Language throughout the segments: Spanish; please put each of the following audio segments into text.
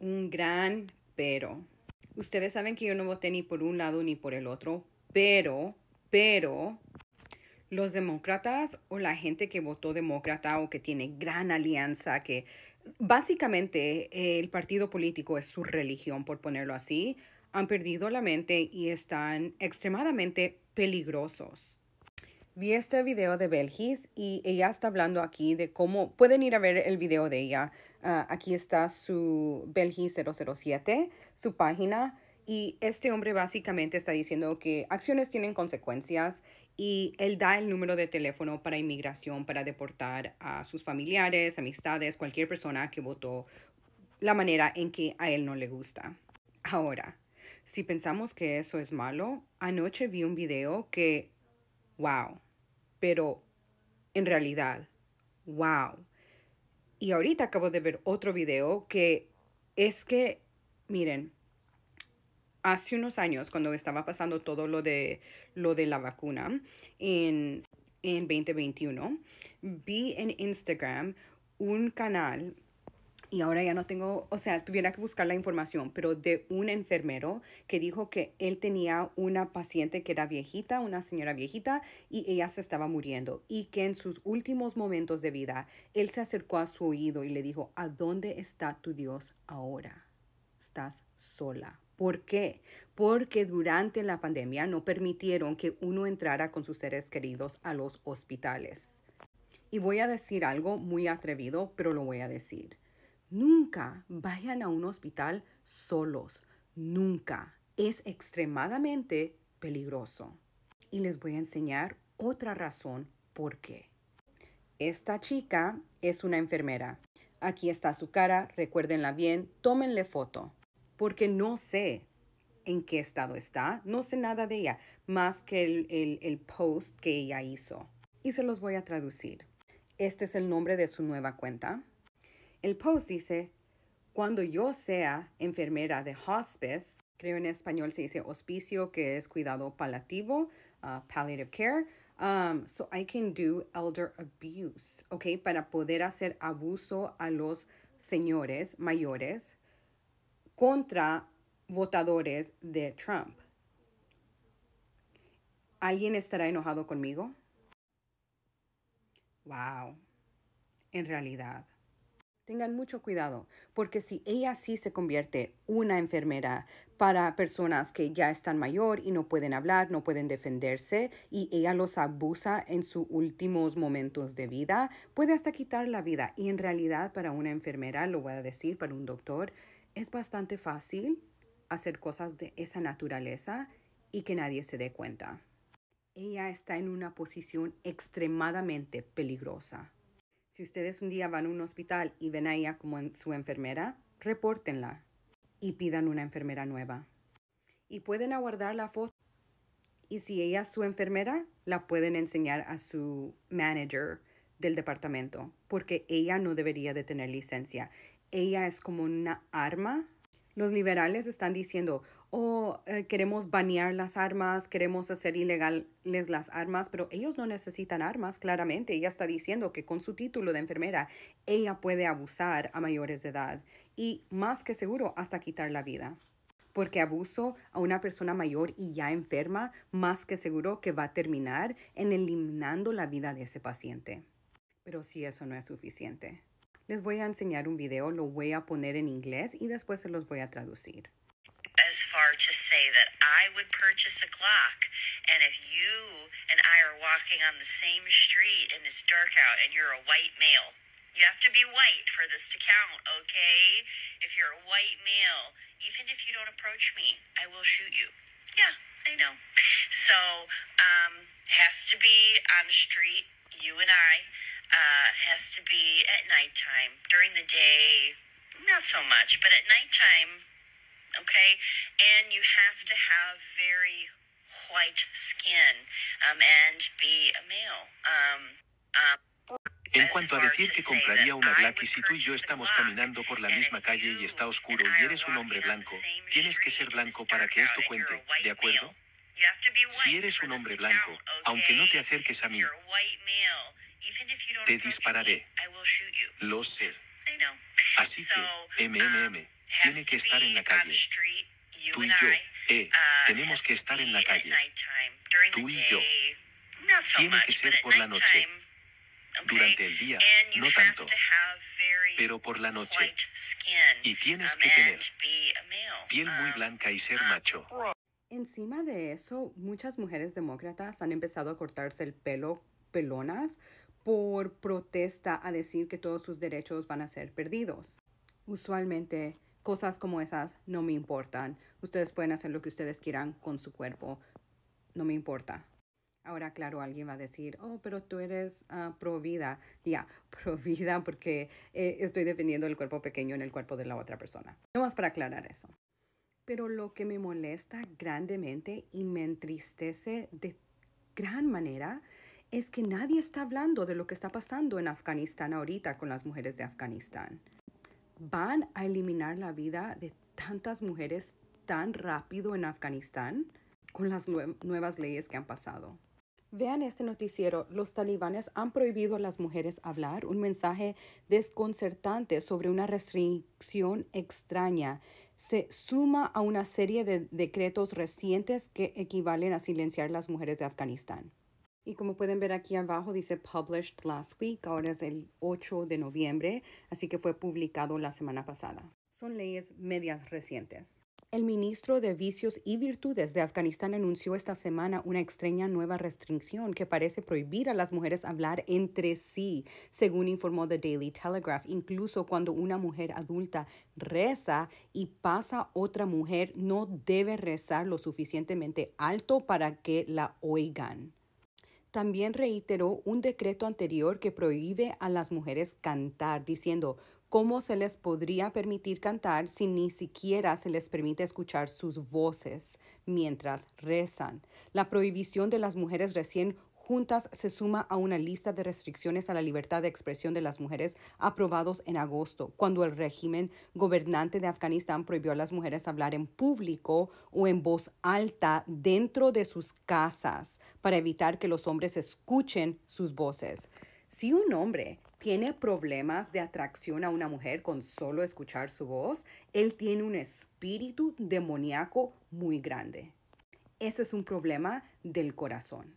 un gran pero. Ustedes saben que yo no voté ni por un lado ni por el otro, pero, pero, los demócratas o la gente que votó demócrata o que tiene gran alianza, que básicamente eh, el partido político es su religión, por ponerlo así, han perdido la mente y están extremadamente peligrosos vi este video de Belgis y ella está hablando aquí de cómo pueden ir a ver el video de ella. Ah, aquí está su Belgis 007, su página. Y este hombre básicamente está diciendo que acciones tienen consecuencias y él da el número de teléfono para inmigración para deportar a sus familiares, amistades, cualquier persona que votó la manera en que a él no le gusta. Ahora, si pensamos que eso es malo, anoche vi un video que, wow, pero en realidad, wow. Y ahorita acabo de ver otro video que es que, miren, hace unos años cuando estaba pasando todo lo de, lo de la vacuna en, en 2021, vi en Instagram un canal y ahora ya no tengo, o sea, tuviera que buscar la información, pero de un enfermero que dijo que él tenía una paciente que era viejita, una señora viejita, y ella se estaba muriendo y que en sus últimos momentos de vida, él se acercó a su oído y le dijo, ¿a dónde está tu Dios ahora? Estás sola. ¿Por qué? Porque durante la pandemia no permitieron que uno entrara con sus seres queridos a los hospitales. Y voy a decir algo muy atrevido, pero lo voy a decir Nunca vayan a un hospital solos, nunca. Es extremadamente peligroso. Y les voy a enseñar otra razón por qué. Esta chica es una enfermera. Aquí está su cara, recuérdenla bien, tómenle foto. Porque no sé en qué estado está, no sé nada de ella, más que el, el post que ella hizo. Y se los voy a traducir. Este es el nombre de su nueva cuenta. El post dice, cuando yo sea enfermera de hospice, creo en español se dice hospicio, que es cuidado paliativo, ah, palliative care, um, so I can do elder abuse, ¿ok? Para poder hacer abuso a los señores mayores contra votadores de Trump. ¿Alguien estará enojado conmigo? Wow, en realidad tengan mucho cuidado, porque si ella sí se convierte una enfermera para personas que ya están mayor y no pueden hablar, no pueden defenderse y ella los abusa en sus últimos momentos de vida, puede hasta quitar la vida. Y en realidad para una enfermera, lo voy a decir, para un doctor, es bastante fácil hacer cosas de esa naturaleza y que nadie se dé cuenta. Ella está en una posición extremadamente peligrosa. Si ustedes un día van a un hospital y ven a ella como su enfermera, repórtenla y pidan una enfermera nueva. Y pueden aguardar la foto. Y si ella es su enfermera, la pueden enseñar a su manager del departamento, porque ella no debería de tener licencia. Ella es como una arma los liberales están diciendo, oh, eh, queremos banear las armas, queremos hacer ilegales las armas, pero ellos no necesitan armas, claramente. Ella está diciendo que con su título de enfermera, ella puede abusar a mayores de edad y más que seguro hasta quitar la vida porque abuso a una persona mayor y ya enferma, más que seguro que va a terminar en eliminando la vida de ese paciente. Pero si eso no es suficiente, les voy a enseñar un video, lo voy a poner en inglés y después se los voy a traducir. As far to say that I would purchase a Glock, and if you and I are walking on the same street and it's dark out and you're a white male, you have to be white for this to count, okay? If you're a white male, even if you don't approach me, I will shoot you. Yeah, I know. So, um, has to be on the street, you and I. much, en cuanto a decir que compraría una Blackie si tú y yo estamos caminando por la misma calle y está oscuro y eres un hombre blanco, tienes que ser blanco para que esto cuente, ¿de acuerdo? Si eres un hombre blanco, aunque no te acerques a mí, te dispararé. Lo sé. Así que, MMM, tiene que estar en la calle. Tú y yo, eh, tenemos que estar en la calle. Tú y yo. Tiene que ser por la noche. Durante el día, no tanto. Pero por la noche. Y tienes que tener piel muy blanca y ser macho. Encima de eso, muchas mujeres demócratas han empezado a cortarse el pelo pelonas por protesta a decir que todos sus derechos van a ser perdidos. Usualmente cosas como esas no me importan. Ustedes pueden hacer lo que ustedes quieran con su cuerpo. No me importa. Ahora, claro, alguien va a decir, oh, pero tú eres provida ah, pro vida. Ya, provida pro vida porque eh, estoy defendiendo el cuerpo pequeño en el cuerpo de la otra persona. No más para aclarar eso. Pero lo que me molesta grandemente y me entristece de gran manera es que nadie está hablando de lo que está pasando en Afganistán ahorita con las mujeres de Afganistán. Van a eliminar la vida de tantas mujeres tan rápido en Afganistán con las nuevas leyes que han pasado. Vean este noticiero. Los talibanes han prohibido a las mujeres hablar. Un mensaje desconcertante sobre una restricción extraña se suma a una serie de decretos recientes que equivalen a silenciar las mujeres de Afganistán. Y como pueden ver aquí abajo dice published last week, ahora es el 8 de noviembre, así que fue publicado la semana pasada. Son leyes medias recientes. El ministro de Vicios y Virtudes de Afganistán anunció esta semana una extraña nueva restricción que parece prohibir a las mujeres hablar entre sí, según informó The Daily Telegraph. Incluso cuando una mujer adulta reza y pasa otra mujer, no debe rezar lo suficientemente alto para que la oigan también reiteró un decreto anterior que prohíbe a las mujeres cantar, diciendo, ¿cómo se les podría permitir cantar si ni siquiera se les permite escuchar sus voces mientras rezan? La prohibición de las mujeres recién juntas se suma a una lista de restricciones a la libertad de expresión de las mujeres aprobados en agosto, cuando el régimen gobernante de Afganistán prohibió a las mujeres hablar en público o en voz alta dentro de sus casas para evitar que los hombres escuchen sus voces. Si un hombre tiene problemas de atracción a una mujer con solo escuchar su voz, él tiene un espíritu demoníaco muy grande. Ese es un problema del corazón.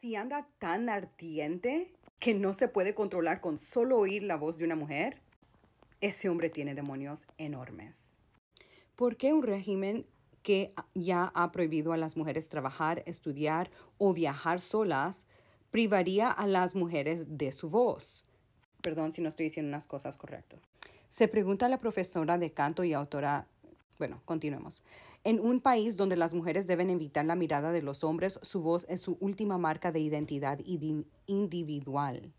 Si anda tan ardiente que no se puede controlar con solo oír la voz de una mujer, ese hombre tiene demonios enormes. ¿Por qué un régimen que ya ha prohibido a las mujeres trabajar, estudiar o viajar solas privaría a las mujeres de su voz? Perdón si no estoy diciendo unas cosas correctas. Se pregunta la profesora de canto y autora bueno, continuemos. En un país donde las mujeres deben evitar la mirada de los hombres, su voz es su última marca de identidad individual.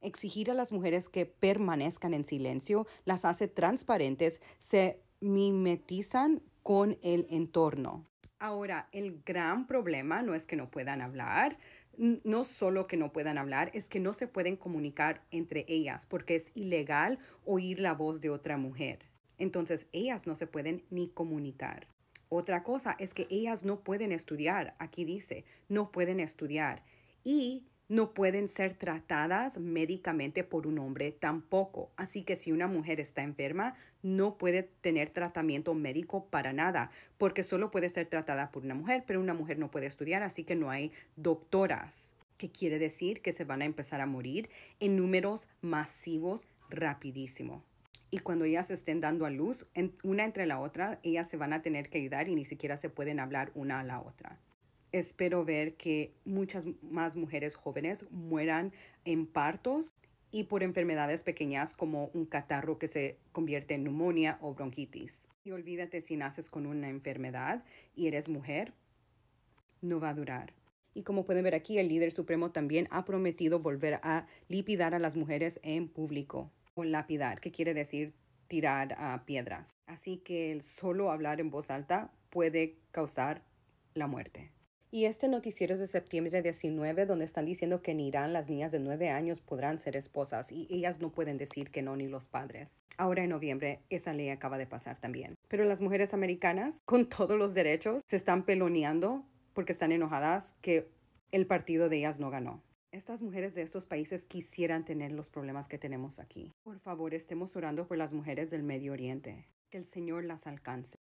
Exigir a las mujeres que permanezcan en silencio las hace transparentes, se mimetizan con el entorno. Ahora, el gran problema no es que no puedan hablar, no solo que no puedan hablar, es que no se pueden comunicar entre ellas porque es ilegal oír la voz de otra mujer. Entonces ellas no se pueden ni comunicar. Otra cosa es que ellas no pueden estudiar. Aquí dice, no pueden estudiar. Y no pueden ser tratadas médicamente por un hombre tampoco. Así que si una mujer está enferma, no puede tener tratamiento médico para nada, porque solo puede ser tratada por una mujer, pero una mujer no puede estudiar, así que no hay doctoras, que quiere decir que se van a empezar a morir en números masivos rapidísimo y cuando ellas estén dando a luz, una entre la otra, ellas se van a tener que ayudar y ni siquiera se pueden hablar una a la otra. Espero ver que muchas más mujeres jóvenes mueran en partos y por enfermedades pequeñas como un catarro que se convierte en neumonía o bronquitis. Y olvídate si naces con una enfermedad y eres mujer, no va a durar. Y como pueden ver aquí, el líder supremo también ha prometido volver a lipidar a las mujeres en público o lapidar, que quiere decir tirar a piedras. Así que el solo hablar en voz alta puede causar la muerte. Y este noticiero es de septiembre 19, donde están diciendo que en Irán las niñas de 9 años podrán ser esposas y ellas no pueden decir que no ni los padres. Ahora en noviembre esa ley acaba de pasar también. Pero las mujeres americanas, con todos los derechos, se están peloneando porque están enojadas que el partido de ellas no ganó. Estas mujeres de estos países quisieran tener los problemas que tenemos aquí. Por favor, estemos orando por las mujeres del Medio Oriente. Que el Señor las alcance.